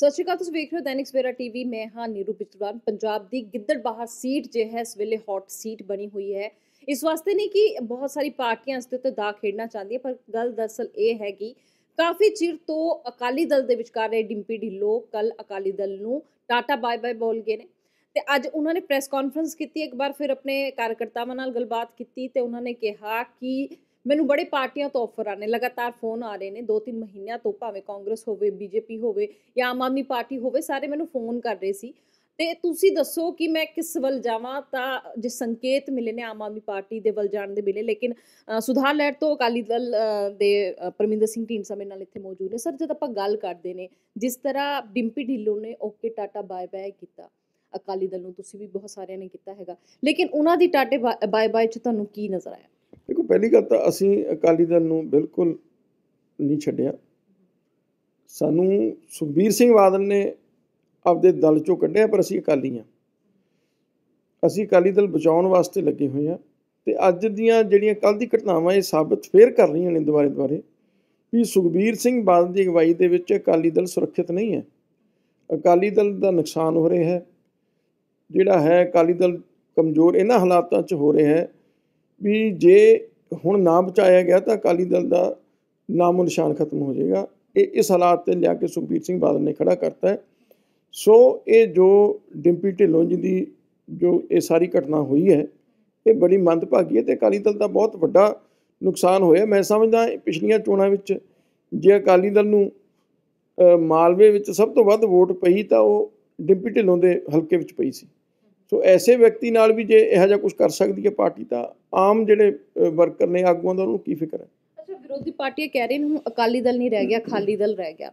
ਸਤਿ ਸ਼੍ਰੀ ਅਕਾਲ ਤੁਸੀਂ ਵੇਖ ਰਹੇ ਹੋ ਦੈਨਿਕ ਸਵੇਰਾ ਟੀਵੀ ਮੈਂ ਹਾਂ ਨੀਰੂ ਪਿਤਵਾਨ ਪੰਜਾਬ ਦੀ ਬਾਹਰ ਸੀਟ ਜੇ ਹੈ ਇਸ ਵੇਲੇ ਹੌਟ ਸੀਟ ਬਣੀ ਹੋਈ ਹੈ ਇਸ ਵਾਸਤੇ ਨਹੀਂ ਕਿ ਬਹੁਤ ਸਾਰੀ ਪਾਰਟੀਆਂ ਇਸ ਦੇ ਉੱਤੇ ਦਾ ਖੇਡਣਾ ਚਾਹੁੰਦੀਆਂ ਪਰ ਗੱਲ ਦਰਸਲ ਇਹ ਹੈ ਕਿ ਕਾਫੀ ਚਿਰ ਤੋਂ ਅਕਾਲੀ ਦਲ ਦੇ ਵਿਚਕਾਰ ਦੇ ਡਿੰਪੀ ਢਿੱਲੋ ਕੱਲ ਅਕਾਲੀ ਦਲ ਨੂੰ ਟਾਟਾ ਬਾਏ ਬਾਏ ਬੋਲ ਗਏ ਨੇ ਤੇ ਅੱਜ ਉਹਨਾਂ ਨੇ ਪ੍ਰੈਸ ਕਾਨਫਰੰਸ ਕੀਤੀ ਇੱਕ ਵਾਰ ਫਿਰ ਆਪਣੇ ਕਾਰਕਰਤਾਵਾਂ ਨਾਲ ਗੱਲਬਾਤ ਕੀਤੀ ਤੇ ਉਹਨਾਂ ਨੇ ਕਿਹਾ ਕਿ ਮੈਨੂੰ ਬੜੇ ਪਾਰਟੀਆਂ ਤੋਂ ਆਫਰ ਆਨੇ ਲਗਾਤਾਰ ਫੋਨ ਆ ਰਹੇ ਨੇ ਦੋ ਤਿੰਨ ਮਹੀਨਿਆਂ ਤੋਂ ਭਾਵੇਂ ਕਾਂਗਰਸ ਹੋਵੇ ਬੀਜੇਪੀ ਹੋਵੇ ਜਾਂ ਆਮ ਆਦਮੀ ਪਾਰਟੀ ਹੋਵੇ ਸਾਰੇ ਮੈਨੂੰ ਫੋਨ ਕਰ ਰਹੇ ਸੀ ਤੇ ਤੁਸੀਂ ਦੱਸੋ ਕਿ ਮੈਂ ਕਿਸ ਵੱਲ ਜਾਵਾਂ ਤਾਂ ਜੇ ਸੰਕੇਤ ਮਿਲੇ ਨੇ ਆਮ ਆਦਮੀ ਪਾਰਟੀ ਦੇ ਵੱਲ ਜਾਣ ਦੇ ਮਿਲੇ ਲੇਕਿਨ ਸੁਧਾਰ ਲਹਿਰ ਤੋਂ ਅਕਾਲੀ ਦਲ ਦੇ ਪਰਮਿੰਦਰ ਸਿੰਘ ਢੀਂਡਸਾ ਸਮੇਂ ਨਾਲ ਇੱਥੇ ਮੌਜੂਦ ਨੇ ਸਰ ਜਦ ਆਪਾਂ ਗੱਲ ਕਰਦੇ ਨੇ ਜਿਸ ਤਰ੍ਹਾਂ ਡਿੰਪੀ ਢਿੱਲੋਂ ਨੇ ਓਕੇ ਟਾਟਾ ਬਾਏ ਬਾਏ ਕੀਤਾ ਅਕਾਲੀ ਦਲ ਨੂੰ ਤੁਸੀਂ ਵੀ ਬਹੁਤ ਸਾਰਿਆਂ ਨੇ ਕੀਤਾ ਹੈਗਾ ਲੇਕਿਨ ਉਹਨਾਂ ਦੀ ਟਾਟੇ ਬਾਏ ਬਾਏ ਚ ਤੁਹਾਨੂੰ ਕੀ ਨਜ਼ਰ ਆਇਆ ਪਹਿਲੀ ਗੱਲ ਤਾਂ ਅਸੀਂ ਅਕਾਲੀ ਦਲ ਨੂੰ ਬਿਲਕੁਲ ਨਹੀਂ ਛੱਡਿਆ ਸਾਨੂੰ ਸੁਖਬੀਰ ਸਿੰਘ ਬਾਦਲ ਨੇ ਆਪਦੇ ਦਲ ਚੋਂ ਕੱਢਿਆ ਪਰ ਅਸੀਂ ਅਕਾਲੀ ਆ ਅਸੀਂ ਅਕਾਲੀ ਦਲ ਬਚਾਉਣ ਵਾਸਤੇ ਲੱਗੇ ਹੋਏ ਆ ਤੇ ਅੱਜ ਦੀਆਂ ਜਿਹੜੀਆਂ ਕੱਲ ਦੀ ਘਟਨਾਵਾਂ ਇਹ ਸਾਬਤ ਫੇਰ ਕਰ ਰਹੀਆਂ ਨੇ ਦੁਬਾਰੇ ਦੁਬਾਰੇ ਵੀ ਸੁਖਬੀਰ ਸਿੰਘ ਬਾਦਲ ਦੀ ਅਗਵਾਈ ਦੇ ਵਿੱਚ ਅਕਾਲੀ ਦਲ ਸੁਰੱਖਿਅਤ ਨਹੀਂ ਹੈ ਅਕਾਲੀ ਦਲ ਦਾ ਨੁਕਸਾਨ ਹੋ ਰਿਹਾ ਹੈ ਜਿਹੜਾ ਹੈ ਅਕਾਲੀ ਦਲ ਕਮਜ਼ੋਰ ਇਹਨਾਂ ਹਾਲਾਤਾਂ 'ਚ ਹੋ ਰਿਹਾ ਹੈ ਵੀ ਜੇ ਹੁਣ ਨਾ ਬਚਾਇਆ ਗਿਆ ਤਾਂ ਅਕਾਲੀ ਦਲ ਦਾ ਨਾਮੋ ਨਿਸ਼ਾਨ ਖਤਮ ਹੋ ਜਾਏਗਾ ਇਹ ਇਸ ਹਾਲਾਤ ਤੇ ਲਿਆ ਕੇ ਸੁਖਬੀਰ ਸਿੰਘ ਬਾਦਲ ਨੇ ਖੜਾ ਕਰਤਾ ਹੈ ਸੋ ਇਹ ਜੋ ਡਿੰਪੀ ਢਿੱਲੋਂ ਜੀ ਦੀ ਜੋ ਇਹ ਸਾਰੀ ਘਟਨਾ ਹੋਈ ਹੈ ਇਹ ਬੜੀ ਮੰਦਭਾਗੀ ਹੈ ਤੇ ਅਕਾਲੀ ਦਲ ਦਾ ਬਹੁਤ ਵੱਡਾ ਨੁਕਸਾਨ ਹੋਇਆ ਮੈਂ ਸਮਝਦਾ ਪਿਛਲੀਆਂ ਚੋਣਾਂ ਵਿੱਚ ਜੇ ਅਕਾਲੀ ਦਲ ਨੂੰ ਮਾਲਵੇ ਵਿੱਚ ਸਭ ਤੋਂ ਵੱਧ ਵੋਟ ਪਈ ਤਾਂ ਉਹ ਡਿੰਪੀ ਢਿੱਲੋਂ ਦੇ ਹਲਕੇ ਵਿੱਚ ਪਈ ਸੀ ਸੋ ਐਸੇ ਵਿਅਕਤੀ ਨਾਲ ਵੀ ਜੇ ਇਹੋ ਜਿਹਾ ਕੁਝ ਕਰ ਸਕਦੀ ਹੈ ਪਾਰਟੀ ਤਾਂ ਆਮ ਜਿਹੜੇ ਵਰਕਰ ਨੇ ਆਗੂਆਂ ਦਾ ਉਹਨੂੰ ਕੀ ਫਿਕਰ ਹੈ ਅੱਛਾ ਵਿਰੋਧੀ ਪਾਰਟੀਆਂ ਕਹਿ ਰਹੇ ਨੇ ਅਕਾਲੀ ਦਲ ਨਹੀਂ ਰਹਿ ਗਿਆ ਖਾਲੀ ਦਲ ਰਹਿ ਗਿਆ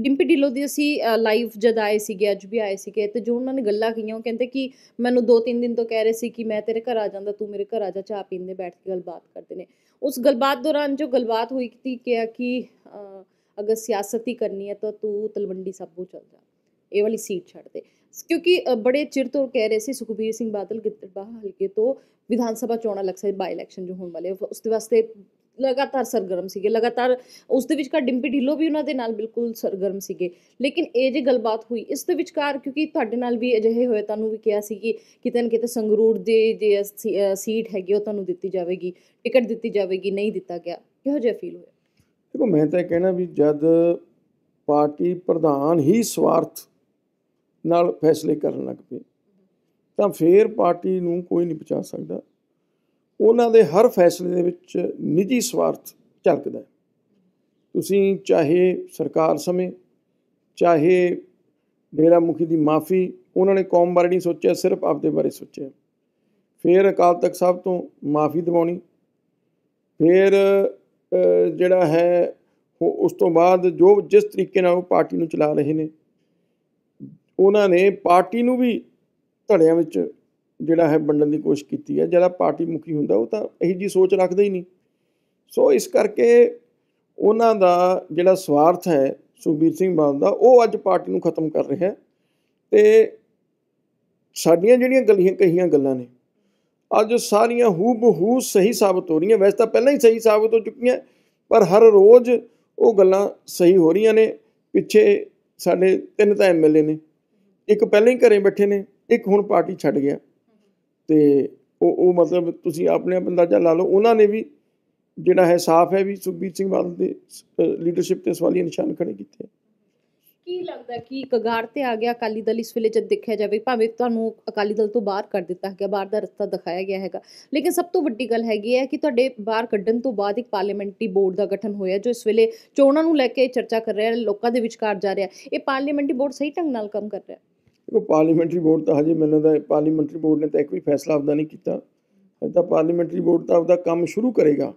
ਡਿੰਪੀ ਢਿੱਲੋਂ ਦੀ ਅਸੀਂ ਲਾਈਵ ਜਦ ਆਏ ਸੀਗੇ ਅੱਜ ਵੀ ਆਏ ਸੀਗੇ ਤੇ ਜੋ ਉਹਨਾਂ ਨੇ ਗੱਲਾਂ ਕਹੀਆਂ ਉਹ ਕਹਿੰਦੇ ਕਿ ਮੈਨੂੰ ਦੋ ਤਿੰਨ ਦਿਨ ਤੋਂ ਕਹਿ ਰਹੇ ਸੀ ਕਿ ਮੈਂ ਤੇਰੇ ਘਰ ਆ ਜਾਂਦਾ ਤੂੰ ਮੇਰੇ ਘਰ ਆ ਜਾ ਚਾਹ ਦੇ ਬੈਠ ਕੇ ਗੱਲਬਾਤ ਕਰਦੇ ਨੇ ਉਸ ਗੱਲਬਾਤ ਦੌਰਾਨ ਜੋ ਗੱਲਬਾਤ ਹੋਈ ਕਿ ਕਿਹਾ ਕਿ ਅਗਰ ਸਿਆਸਤ ਹੀ ਕਰਨੀ ਹੈ ਤਾਂ ਤੂੰ ਤਲਵੰਡੀ ਸਾਬੋ ਚਲ ਜਾ ਇਹ ਵਾਲੀ ਸੀਟ ਛੱਡ ਦੇ ਕਿਉਂਕਿ ਬੜੇ ਚਿਰ ਤੋਂ ਕਹਿ ਰਹੇ ਸੀ ਸੁਖਬੀਰ ਸਿੰਘ ਬਾਦਲ ਗਿੱਦੜਬਾਹ ਹਲਕੇ ਤੋਂ ਵਿਧਾਨ ਸਭਾ ਚੋਣਾਂ ਲੱਗ ਸਕਦੀ ਬਾਈ ਇਲੈਕਸ਼ਨ ਜੋ ਹੋਣ ਵਾਲੇ ਉਸ ਦੇ ਵਾਸਤੇ ਲਗਾਤਾਰ ਸਰਗਰਮ ਸੀਗੇ ਲਗਾਤਾਰ ਉਸ ਦੇ ਵਿੱਚਕਾਰ ਡਿੰਪੀ ਢਿੱਲੋ ਵੀ ਉਹਨਾਂ ਦੇ ਨਾਲ ਬਿਲਕੁਲ ਸਰਗਰਮ ਸੀਗੇ ਲੇਕਿਨ ਇਹ ਜੇ ਗੱਲਬਾਤ ਹੋਈ ਇਸ ਦੇ ਵਿਚਕਾਰ ਕਿਉਂਕਿ ਤੁਹਾਡੇ ਨਾਲ ਵੀ ਅਜਿਹੇ ਹੋਏ ਤੁਹਾਨੂੰ ਵੀ ਕਿਹਾ ਸੀ ਕਿ ਕਿਤੇ ਨਾ ਕਿਤੇ ਸੰਗਰੂਰ ਦੇ ਜੇ ਸੀਟ ਹੈਗੀ ਉਹ ਤੁਹਾਨੂੰ ਦਿੱਤੀ ਜਾਵੇਗੀ ਟਿਕਟ ਦਿੱਤੀ ਜਾਵੇਗੀ ਨਹੀਂ ਦਿੱਤਾ ਗਿਆ ਕਿਹੋ ਜਿਹਾ ਫੀਲ ਹੋਇਆ ਦੇਖੋ ਮੈਂ ਤਾਂ ਇਹ ਕਹਿਣਾ ਵੀ ਜਦ ਪਾਰਟੀ ਪ੍ਰਧਾਨ ਹੀ ਸਵਾਰਥ ਨਾਲ ਫੈਸਲੇ ਕਰਨ ਲੱਗ ਪਏ ਤਾਂ ਫੇਰ ਪਾਰਟੀ ਨੂੰ ਕੋਈ ਨਹੀਂ ਬਚਾ ਸਕਦਾ ਉਹਨਾਂ ਦੇ ਹਰ ਫੈਸਲੇ ਦੇ ਵਿੱਚ ਨਿੱਜੀ ਸਵਾਰਥ ਝਲਕਦਾ ਤੁਸੀਂ ਚਾਹੇ ਸਰਕਾਰ ਸਮੇਂ ਚਾਹੇ ਡੇਰਾ ਮੁਖੀ ਦੀ ਮਾਫੀ ਉਹਨਾਂ ਨੇ ਕੌਮ ਬਾਰੇ ਨਹੀਂ ਸੋਚਿਆ ਸਿਰਫ ਆਪਦੇ ਬਾਰੇ ਸੋਚਿਆ ਫੇਰ ਅਕਾਲ ਤਖਤ ਸਾਹਿਬ ਤੋਂ ਮਾਫੀ ਦਿਵਾਉਣੀ ਫੇਰ ਜਿਹੜਾ ਹੈ ਉਸ ਤੋਂ ਬਾਅਦ ਜੋ ਜਿਸ ਤਰੀਕੇ ਨਾਲ ਉਹ ਪਾਰਟੀ ਨੂੰ ਚਲਾ ਰਹੇ ਨੇ ਉਹਨਾਂ ਨੇ ਪਾਰਟੀ ਨੂੰ ਵੀ ਧੜਿਆਂ ਵਿੱਚ ਜਿਹੜਾ ਹੈ ਵੰਡਣ ਦੀ ਕੋਸ਼ਿਸ਼ ਕੀਤੀ ਹੈ ਜਿਹੜਾ ਪਾਰਟੀ ਮੁਖੀ ਹੁੰਦਾ ਉਹ ਤਾਂ ਇਹੀ ਜੀ ਸੋਚ ਰੱਖਦਾ ਹੀ ਨਹੀਂ ਸੋ ਇਸ ਕਰਕੇ ਉਹਨਾਂ ਦਾ ਜਿਹੜਾ ਸਵਾਰਥ ਹੈ ਸੁਖਬੀਰ ਸਿੰਘ ਬਾਦਲ ਦਾ ਉਹ ਅੱਜ ਪਾਰਟੀ ਨੂੰ ਖਤਮ ਕਰ ਰਿਹਾ ਹੈ ਤੇ ਸਾਡੀਆਂ ਜਿਹੜੀਆਂ ਗਲੀਆਂ ਕਹੀਆਂ ਗੱਲਾਂ ਨੇ ਅੱਜ ਸਾਰੀਆਂ ਹੂਬਹੂ ਸਹੀ ਸਾਬਤ ਹੋ ਰਹੀਆਂ ਵੈਸੇ ਤਾਂ ਪਹਿਲਾਂ ਹੀ ਸਹੀ ਸਾਬਤ ਹੋ ਚੁੱਕੀਆਂ ਪਰ ਹਰ ਰੋਜ਼ ਉਹ ਗੱਲਾਂ ਸਹੀ ਹੋ ਰਹੀਆਂ ਨੇ ਪਿੱਛੇ ਸਾਡੇ ਤਿੰਨ ਤਾਂ ਐਮਐਲਏ ਨੇ ਇੱਕ ਪਹਿਲਾਂ ਹੀ ਘਰੇ ਬੈਠੇ ਨੇ ਇੱਕ ਹੁਣ ਪਾਰਟੀ ਛੱਡ ਗਿਆ ਤੇ ਉਹ ਉਹ ਮਤਲਬ ਤੁਸੀਂ ਆਪਣੇ ਆਪ ਅੰਦਾਜ਼ਾ ਲਾ ਲਓ ਉਹਨਾਂ ਨੇ ਵੀ ਜਿਹੜਾ ਹੈ ਸਾਫ਼ ਹੈ ਵੀ ਸੁਖਬੀਰ ਸਿੰਘ ਬਾਦਲ ਦੇ ਲੀਡਰਸ਼ਿਪ ਤੇ ਸਵਾਲੀਆ ਨਿਸ਼ਾਨ ਖੜੇ ਕੀਤੇ ਕੀ ਲੱਗਦਾ ਕਿ ਕਗਾਰ ਤੇ ਆ ਗਿਆ ਅਕਾਲੀ ਦਲ ਇਸ ਵੇਲੇ ਜਦ ਦੇਖਿਆ ਜਾਵੇ ਭਾਵੇਂ ਤੁਹਾਨੂੰ ਅਕਾਲੀ ਦਲ ਤੋਂ ਬਾਹਰ ਕਰ ਦਿੱਤਾ ਹੈ ਬਾਹਰ ਦਾ ਰਸਤਾ ਦਿਖਾਇਆ ਗਿਆ ਹੈਗਾ ਲੇਕਿਨ ਸਭ ਤੋਂ ਵੱਡੀ ਗੱਲ ਹੈਗੀ ਹੈ ਕਿ ਤੁਹਾਡੇ ਬਾਹਰ ਕੱਢਣ ਤੋਂ ਬਾਅਦ ਇੱਕ ਪਾਰਲੀਮੈਂਟਰੀ ਬੋਰਡ ਦਾ ਗਠਨ ਹੋਇਆ ਜੋ ਇਸ ਵੇਲੇ ਚੋਣਾਂ ਨੂੰ ਲੈ ਕੇ ਚਰਚਾ ਕਰ ਰਿਹਾ ਹੈ ਲੋਕਾਂ ਦੇ ਵਿਚਕਾਰ ਜਾ ਰਿਹਾ ਇਹ ਪਾਰਲੀਮੈਂਟਰੀ ਬੋਰਡ ਸਹੀ ਢੰਗ ਨਾਲ ਕੰਮ ਕਰ ਰਿਹਾ ਹੈ ਦੇਖੋ ਪਾਰਲੀਮੈਂਟਰੀ ਬੋਰਡ ਤਾਂ ਹਜੇ ਮੈਨੂੰ ਦਾ ਪਾਰਲੀਮੈਂਟਰੀ ਬੋਰਡ ਨੇ ਤਾਂ ਇੱਕ ਵੀ ਫੈਸਲਾ ਆਪਦਾ ਨਹੀਂ ਕੀਤਾ ਅਜੇ ਤਾਂ ਪਾਰਲੀਮੈਂਟਰੀ ਬੋਰਡ ਤਾਂ ਆਪਦਾ ਕੰਮ ਸ਼ੁਰੂ ਕਰੇਗਾ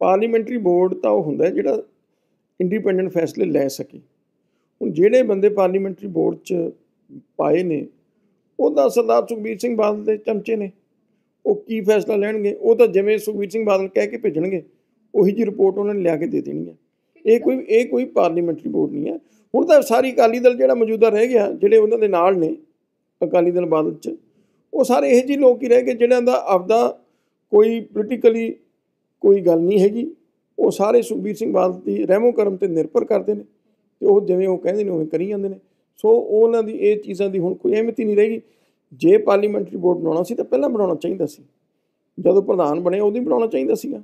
ਪਾਰਲੀਮੈਂਟਰੀ ਬੋਰਡ ਤਾਂ ਉਹ ਹੁੰਦਾ ਜਿਹੜਾ ਇੰਡੀਪੈਂਡੈਂਟ ਫੈਸਲੇ ਲੈ ਸਕੇ ਹੁਣ ਜਿਹੜੇ ਬੰਦੇ ਪਾਰਲੀਮੈਂਟਰੀ ਬੋਰਡ 'ਚ ਪਾਏ ਨੇ ਉਹ ਤਾਂ ਸਰਦਾਰ ਸੁਖਬੀਰ ਸਿੰਘ ਬਾਦਲ ਦੇ ਚਮਚੇ ਨੇ ਉਹ ਕੀ ਫੈਸਲਾ ਲੈਣਗੇ ਉਹ ਤਾਂ ਜਿਵੇਂ ਸੁਖਬੀਰ ਸਿੰਘ ਬਾਦਲ ਕਹਿ ਕੇ ਭੇਜਣਗੇ ਉਹੀ ਜੀ ਰਿਪੋਰਟ ਉਹਨਾਂ ਨੇ ਲਿਆ ਕੇ ਦੇ ਦੇਣੀ ਹੈ ਇਹ ਕੋਈ ਇਹ ਕੋਈ ਪਾਰਲੀਮੈਂਟਰੀ ਬੋਰਡ ਨਹੀਂ ਹੈ ਹੁਣ ਤਾਂ ਸਾਰੀ ਅਕਾਲੀ ਦਲ ਜਿਹੜਾ ਮੌਜੂਦਾ ਰਹਿ ਗਿਆ ਜਿਹੜੇ ਉਹਨਾਂ ਦੇ ਨਾਲ ਨੇ ਅਕਾਲੀ ਦਲ ਬਾਦਲ 'ਚ ਉਹ ਸਾਰੇ ਇਹੋ ਜਿਹੇ ਲੋਕ ਹੀ ਰਹਿ ਗਏ ਜਿਹੜਿਆਂ ਦਾ ਆਪਦਾ ਕੋਈ ਪੋਲੀਟੀਕਲੀ ਕੋਈ ਗੱਲ ਨਹੀਂ ਹੈਗੀ ਉਹ ਸਾਰੇ ਸੁਖਬੀਰ ਸਿੰਘ ਬਾਦਲ ਦੀ ਰਹਿਮੋ ਕਰਮ ਤੇ ਨਿਰਭਰ ਕਰਦੇ ਨੇ ਤੇ ਉਹ ਜਿਵੇਂ ਉਹ ਕਹਿੰਦੇ ਨੇ ਉਵੇਂ ਕਰੀ ਜਾਂਦੇ ਨੇ ਸੋ ਉਹਨਾਂ ਦੀ ਇਹ ਚੀਜ਼ਾਂ ਦੀ ਹੁਣ ਕੋਈ ਅਹਿਮਤੀ ਨਹੀਂ ਰਹੀ ਜੇ ਪਾਰਲੀਮੈਂਟਰੀ ਬੋਰਡ ਬਣਾਉਣਾ ਸੀ ਤਾਂ ਪਹਿਲਾਂ ਬਣਾਉਣਾ ਚਾਹੀਦਾ ਸੀ ਜਦੋਂ ਪ੍ਰਧਾਨ ਬਣੇ ਉਹਦੀ ਬਣਾਉਣਾ ਚਾਹੀਦਾ ਸੀਗਾ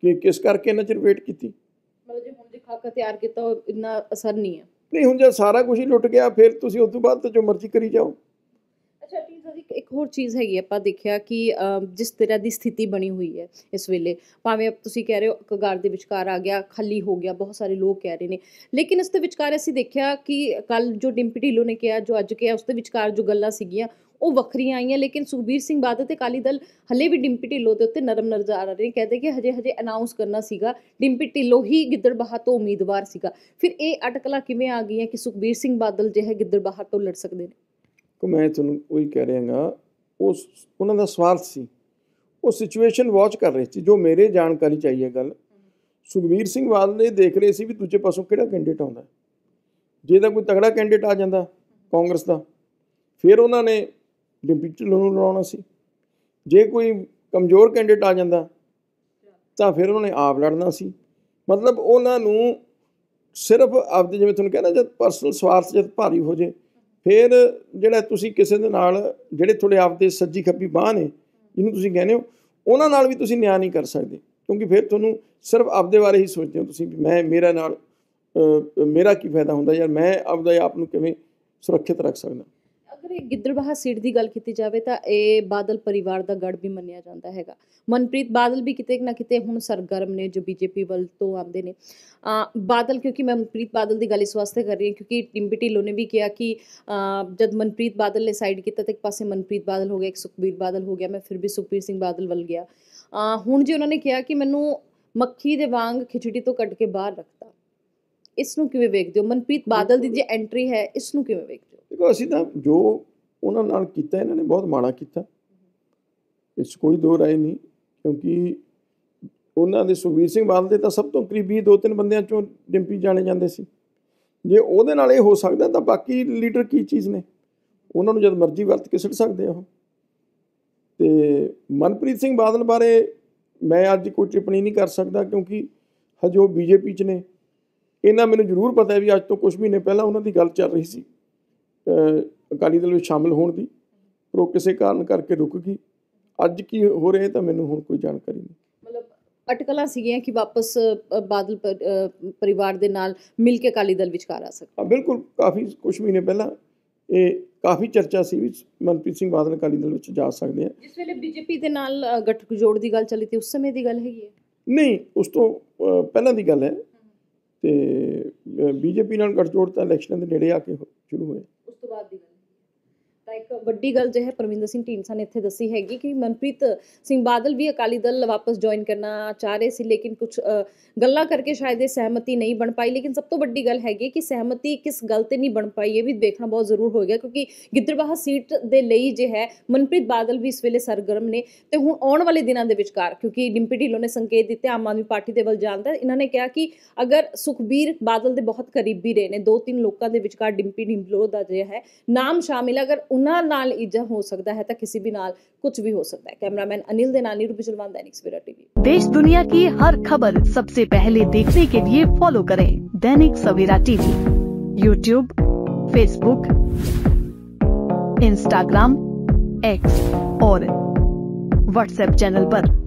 ਕਿ ਕਿਸ ਕਰਕੇ ਇਹਨਾਂ ਚਿਰ ਵੇਟ ਕੀਤੀ ਮਤਲਬ ਜੇ ਹੁਣ ਜੇ ਖਾਕਾ ਤਿਆਰ ਕੀਤਾ ਉਹ ਇੰਨਾ ਅਸਰ ਨਹੀਂ ਹੈ ਨਹੀਂ ਹੁਣ ਜੇ ਸਾਰਾ ਕੁਝ ਹੀ ਲੁੱਟ ਗਿਆ ਫਿਰ ਤੁਸੀਂ ਉਸ ਤੋਂ ਬਾਅਦ ਤੇ ਜੋ ਮਰਜ਼ੀ ਕਰੀ ਜਾਓ ਅੱਛਾ ਟੀਜ਼ਰ ਇੱਕ ਹੋਰ ਚੀਜ਼ ਹੈਗੀ ਆਪਾਂ ਦੇਖਿਆ ਕਿ ਜਿਸ ਤਰ੍ਹਾਂ ਦੀ ਸਥਿਤੀ ਬਣੀ ਹੋਈ ਹੈ ਇਸ ਵੇਲੇ ਭਾਵੇਂ ਤੁਸੀਂ ਕਹਿ ਰਹੇ ਹੋ ਕਗਾਰ ਦੇ ਵਿਚਕਾਰ ਆ ਗਿਆ ਖੱਲੀ ਹੋ ਗਿਆ ਬਹੁਤ ਸਾਰੇ ਲੋਕ ਕਹਿ ਰਹੇ ਨੇ ਲੇਕਿਨ ਇਸ ਦੇ ਵਿਚਕਾਰ ਅਸੀਂ ਦੇਖਿਆ ਕਿ ਕੱਲ ਜੋ ਡਿੰਪੀ ਢਿੱਲੋਂ ਨੇ ਕਿਹਾ ਜੋ ਅੱਜ ਕਿਹਾ ਉਸ ਦੇ ਵਿਚਕਾਰ ਜੋ ਗੱਲਾਂ ਸੀਗੀਆਂ ਉਹ ਵੱਖਰੀਆਂ ਆਈਆਂ ਲੇਕਿਨ ਸੁਖਬੀਰ ਸਿੰਘ ਬਾਦਲ ਤੇ ਕਾਲੀ ਦਲ ਹੱਲੇ ਵੀ ਡਿੰਪੀ ਢਿੱਲੋ ਦੇ ਉੱਤੇ ਨਰਮ ਨਜ਼ਰ ਆ ਰਹੇ ਨੇ ਕਹਿੰਦੇ ਕਿ ਹਜੇ ਹਜੇ ਅਨਾਉਂਸ ਕਰਨਾ ਸੀਗਾ ਡਿੰਪੀ ਢਿੱਲੋ ਹੀ ਗਿੱਦੜਬਾਹਾ ਤੋਂ ਉਮੀਦਵਾਰ ਸੀਗਾ ਫਿਰ ਇਹ ਅਟਕਲਾਂ ਕਿਵੇਂ ਆ ਗਈਆਂ ਕਿ ਸੁਖਬੀਰ ਸਿੰਘ ਬਾਦਲ ਜੇ ਹੈ ਗਿੱਦੜਬਾਹਾ ਤੋਂ ਲੜ ਸਕਦੇ ਨੇ ਕੋ ਮੈਂ ਤੁਹਾਨੂੰ ਉਹੀ ਕਹਿ ਰਿਹਾਗਾ ਉਸ ਉਹਨਾਂ ਦਾ ਸਵਾਰਥ ਸੀ ਉਹ ਸਿਚੁਏਸ਼ਨ ਵਾਚ ਕਰ ਰਹੇ ਸੀ ਜੋ ਮੇਰੇ ਜਾਣਕਾਰੀ ਚਾਹੀਏ ਗੱਲ ਸੁਖਬੀਰ ਸਿੰਘ ਬਾਦਲ ਨੇ ਦੇਖ ਰਹੇ ਸੀ ਵੀ ਦੂਜੇ ਪਾਸੋਂ ਕਿਹੜਾ ਕੈਂਡੀਡੇਟ ਆਉਂਦਾ ਜੇ ਤਾਂ ਕੋਈ ਤਗੜਾ ਕੈਂਡੀਡੇਟ ਆ ਜਾਂਦਾ ਕਾਂਗਰਸ ਦਾ ਫਿਰ ਉਹਨਾਂ ਨੇ ਡਿਪਟੀ ਢਿੱਲੋਂ ਨੂੰ ਲਾਉਣਾ ਸੀ ਜੇ ਕੋਈ ਕਮਜ਼ੋਰ ਕੈਂਡੀਡੇਟ ਆ ਜਾਂਦਾ ਤਾਂ ਫਿਰ ਉਹਨੇ ਆਪ ਲੜਨਾ ਸੀ ਮਤਲਬ ਉਹਨਾਂ ਨੂੰ ਸਿਰਫ ਆਪਦੇ ਜਿਵੇਂ ਤੁਹਾਨੂੰ ਕਹਿੰਦਾ ਜਦ ਪਰਸਨਲ ਸਵਾਰਥ ਜਦ ਭਾਰੀ ਹੋ ਜੇ ਫਿਰ ਜਿਹੜਾ ਤੁਸੀਂ ਕਿਸੇ ਦੇ ਨਾਲ ਜਿਹੜੇ ਤੁਹਾਡੇ ਆਪਦੇ ਸੱਜੀ ਖੱਬੀ ਬਾਹ ਨੇ ਜਿਹਨੂੰ ਤੁਸੀਂ ਕਹਿੰਦੇ ਹੋ ਉਹਨਾਂ ਨਾਲ ਵੀ ਤੁਸੀਂ ਨਿਆਂ ਨਹੀਂ ਕਰ ਸਕਦੇ ਕਿਉਂਕਿ ਫਿਰ ਤੁਹਾਨੂੰ ਸਿਰਫ ਆਪਦੇ ਬਾਰੇ ਹੀ ਸੋਚਦੇ ਹੋ ਤੁਸੀਂ ਮੈਂ ਮੇਰਾ ਨਾਲ ਮੇਰਾ ਕੀ ਫਾਇਦਾ ਹੁੰਦਾ ਯਾਰ ਮੈਂ ਆਪਦਾ ਆਪ ਨੂੰ ਕਿਵੇਂ ਸੁਰੱਖਿਅਤ ਰੱਖ ਸਕਦਾ ਅਗਰ ਇਹ ਗਿੱਦੜਬਾਹਾ ਸੀਟ ਦੀ ਗੱਲ ਕੀਤੀ ਜਾਵੇ ਤਾਂ ਇਹ ਬਾਦਲ ਪਰਿਵਾਰ ਦਾ ਗੜ ਵੀ ਮੰਨਿਆ ਜਾਂਦਾ ਹੈਗਾ ਮਨਪ੍ਰੀਤ ਬਾਦਲ ਵੀ ਕਿਤੇ ਨਾ ਕਿਤੇ ਹੁਣ ਸਰਗਰਮ ਨੇ ਜੋ ਬੀਜੇਪੀ ਵੱਲ ਤੋਂ ਆਉਂਦੇ ਨੇ ਆ ਬਾਦਲ ਕਿਉਂਕਿ ਮੈਂ ਮਨਪ੍ਰੀਤ ਬਾਦਲ ਦੀ ਗੱਲ ਇਸ ਵਾਸਤੇ ਕਰ ਰਹੀ ਹਾਂ ਕਿਉਂਕਿ ਟਿੰਬੀ ਢਿੱਲੋਂ ਨੇ ਵੀ ਕਿਹਾ ਕਿ ਜਦ ਮਨਪ੍ਰੀਤ ਬਾਦਲ ਨੇ ਸਾਈਡ ਕੀਤਾ ਤਾਂ ਇੱਕ ਪਾਸੇ ਮਨਪ੍ਰੀਤ ਬਾਦਲ ਹੋ ਗਿਆ ਇੱਕ ਸੁਖਬੀਰ ਬਾਦਲ ਹੋ ਗਿਆ ਮੈਂ ਫਿਰ ਵੀ ਸੁਖਬੀਰ ਸਿੰਘ ਬਾਦਲ ਵੱਲ ਗਿਆ ਹੁਣ ਜੇ ਉਹਨਾਂ ਨੇ ਕਿਹਾ ਕਿ ਮੈਨੂੰ ਮੱਖੀ ਦੇ ਵਾਂਗ ਖਿਚੜੀ ਤੋਂ ਕੱਢ ਕੇ ਬਾਹਰ ਰੱਖਤਾ ਇਸ ਨੂੰ ਕਿਵੇਂ ਵੇਖਦੇ ਹੋ ਮਨਪ੍ਰੀਤ ਬਾਦਲ ਦੀ ਜੇ ਐਂਟਰੀ ਹੈ ਇਸ ਨੂੰ ਕਿਵੇਂ ਵੇਖਦੇ ਦੇਖੋ ਅਸੀਂ ਤਾਂ ਜੋ ਉਹਨਾਂ ਨਾਲ ਕੀਤਾ ਇਹਨਾਂ ਨੇ ਬਹੁਤ ਮਾੜਾ ਕੀਤਾ ਇਸ ਕੋਈ ਦੋ ਰਾਇ ਨਹੀਂ ਕਿਉਂਕਿ ਉਹਨਾਂ ਦੇ ਸੁਖਵੀਰ ਸਿੰਘ ਬਾਦਲ ਦੇ ਤਾਂ ਸਭ ਤੋਂ ਕਰੀਬੀ ਦੋ ਤਿੰਨ ਬੰਦਿਆਂ ਚੋਂ ਡਿੰਪੀ ਜਾਣੇ ਜਾਂਦੇ ਸੀ ਜੇ ਉਹਦੇ ਨਾਲ ਇਹ ਹੋ ਸਕਦਾ ਤਾਂ ਬਾਕੀ ਲੀਡਰ ਕੀ ਚੀਜ਼ ਨੇ ਉਹਨਾਂ ਨੂੰ ਜਦ ਮਰਜ਼ੀ ਵਰਤ ਕੇ ਸਿੱਟ ਸਕਦੇ ਆ ਉਹ ਤੇ ਮਨਪ੍ਰੀਤ ਸਿੰਘ ਬਾਦਲ ਬਾਰੇ ਮੈਂ ਅੱਜ ਕੋਈ ਟਿੱਪਣੀ ਨਹੀਂ ਕਰ ਸਕਦਾ ਕਿਉਂਕਿ ਹਜੇ ਉਹ ਬੀਜੇਪੀ 'ਚ ਨੇ ਇਹਨਾਂ ਮੈਨੂੰ ਜ਼ਰੂਰ ਪਤਾ ਹੈ ਵੀ ਅੱਜ ਤੋਂ ਕੁਝ ਮਹੀਨੇ ਪਹਿਲਾਂ ਉਹਨਾਂ ਦੀ ਗੱਲ ਚੱਲ ਰਹੀ ਸੀ ਅਕਾਲੀ ਦਲ ਵਿੱਚ ਸ਼ਾਮਲ ਹੋਣ ਦੀ ਪਰ ਉਹ ਕਿਸੇ ਕਾਰਨ ਕਰਕੇ ਰੁਕ ਗਈ ਅੱਜ ਕੀ ਹੋ ਰਿਹਾ ਤਾਂ ਮੈਨੂੰ ਹੁਣ ਕੋਈ ਜਾਣਕਾਰੀ ਨਹੀਂ ਮਤਲਬ ਅਟਕਲਾਂ ਸੀਗੀਆਂ ਕਿ ਵਾਪਸ ਬਾਦਲ ਪਰਿਵਾਰ ਦੇ ਨਾਲ ਮਿਲ ਕੇ ਅਕਾਲੀ ਦਲ ਵਿਚਕਾਰ ਆ ਸਕਦਾ ਬਿਲਕੁਲ ਕਾਫੀ ਕੁਝ ਮਹੀਨੇ ਪਹਿਲਾਂ ਇਹ ਕਾਫੀ ਚਰਚਾ ਸੀ ਵਿੱਚ ਮਨਪ੍ਰੀਤ ਸਿੰਘ ਬਾਦਲ ਅਕਾਲੀ ਦਲ ਵਿੱਚ ਜਾ ਸਕਦੇ ਆ ਜਿਸ ਵੇਲੇ ਬੀਜੇਪੀ ਦੇ ਨਾਲ ਗੱਠਜੋੜ ਦੀ ਗੱਲ ਚੱਲੀ ਤੇ ਉਸ ਸਮੇਂ ਦੀ ਗੱਲ ਹੈਗੀ ਹੈ ਨਹੀਂ ਉਸ ਤੋਂ ਪਹਿਲਾਂ ਦੀ ਗੱਲ ਹੈ ਤੇ ਬੀਜੇਪੀ ਨਾਲ ਗੱਠ ਜੋੜ ਤਾਂ ਇਲੈਕਸ਼ਨਾਂ ਦੇ ਨੇੜੇ ਆ ਕੇ ਸ਼ੁਰੂ ਹੋਇਆ ਤਾਂ ਇੱਕ ਵੱਡੀ ਗੱਲ ਜੇ ਹੈ ਪਰਮਿੰਦਰ ਸਿੰਘ ਢੀਂਸਾ ਨੇ ਇੱਥੇ ਦੱਸੀ ਹੈਗੀ ਕਿ ਮਨਪ੍ਰੀਤ ਸਿੰਘ ਬਾਦਲ ਵੀ ਅਕਾਲੀ ਦਲ ਵਾਪਸ ਜੁਆਇਨ ਕਰਨਾ ਚਾਹ ਰਹੇ ਸੀ ਲੇਕਿਨ ਕੁਝ ਗੱਲਾਂ ਕਰਕੇ ਸ਼ਾਇਦ ਇਹ ਸਹਿਮਤੀ ਨਹੀਂ ਬਣ ਪਾਈ ਲੇਕਿਨ ਸਭ ਤੋਂ ਵੱਡੀ ਗੱਲ ਹੈਗੀ ਕਿ ਸਹਿਮਤੀ ਕਿਸ ਗੱਲ ਤੇ ਨਹੀਂ ਬਣ ਪਾਈ ਇਹ ਵੀ ਦੇਖਣਾ ਬਹੁਤ ਜ਼ਰੂਰ ਹੋ ਗਿਆ ਕਿਉਂਕਿ ਗਿੱਦੜਬਾਹਾ ਸੀਟ ਦੇ ਲਈ ਜੇ ਹੈ ਮਨਪ੍ਰੀਤ ਬਾਦਲ ਵੀ ਇਸ ਵੇਲੇ ਸਰਗਰਮ ਨੇ ਤੇ ਹੁਣ ਆਉਣ ਵਾਲੇ ਦਿਨਾਂ ਦੇ ਵਿਚਕਾਰ ਕਿਉਂਕਿ ਡਿੰਪੀ ਢਿੱਲੋਂ ਨੇ ਸੰਕੇਤ ਦਿੱਤੇ ਆਮ ਆਦਮੀ ਪਾਰਟੀ ਦੇ ਵੱਲ ਜਾਂਦਾ ਇਹਨਾਂ ਨੇ ਕਿਹਾ ਕਿ ਅਗਰ ਸੁਖਬੀਰ ਬਾਦਲ ਦੇ ਬਹੁਤ ਕਰੀਬੀ ਰਹੇ ਨੇ ਦੋ ਤਿੰਨ ਲੋਕਾਂ ਦੇ ਵਿਚਕਾਰ ਡਿੰਪੀ ਢਿੱਲੋਂ ਦਾ ਜੇ ਹੈ ਨਾਮ ਸ਼ਾਮਿਲ ਅਗਰ ਉਹਨਾਂ ਨਾਲ ਇਦਾਂ ਹੋ ਸਕਦਾ ਹੈ ਤਾਂ ਕਿਸੇ ਵੀ ਨਾਲ ਕੁਝ ਵੀ ਹੋ ਸਕਦਾ ਹੈ कैमरामैन अनिल देनानी रूपी चलवान दैनिक सवेरा टीवी देश दुनिया की हर खबर सबसे पहले देखने के लिए फॉलो करें Dainik Savera TV YouTube Facebook Instagram X और व्हाट्सएप चैनल पर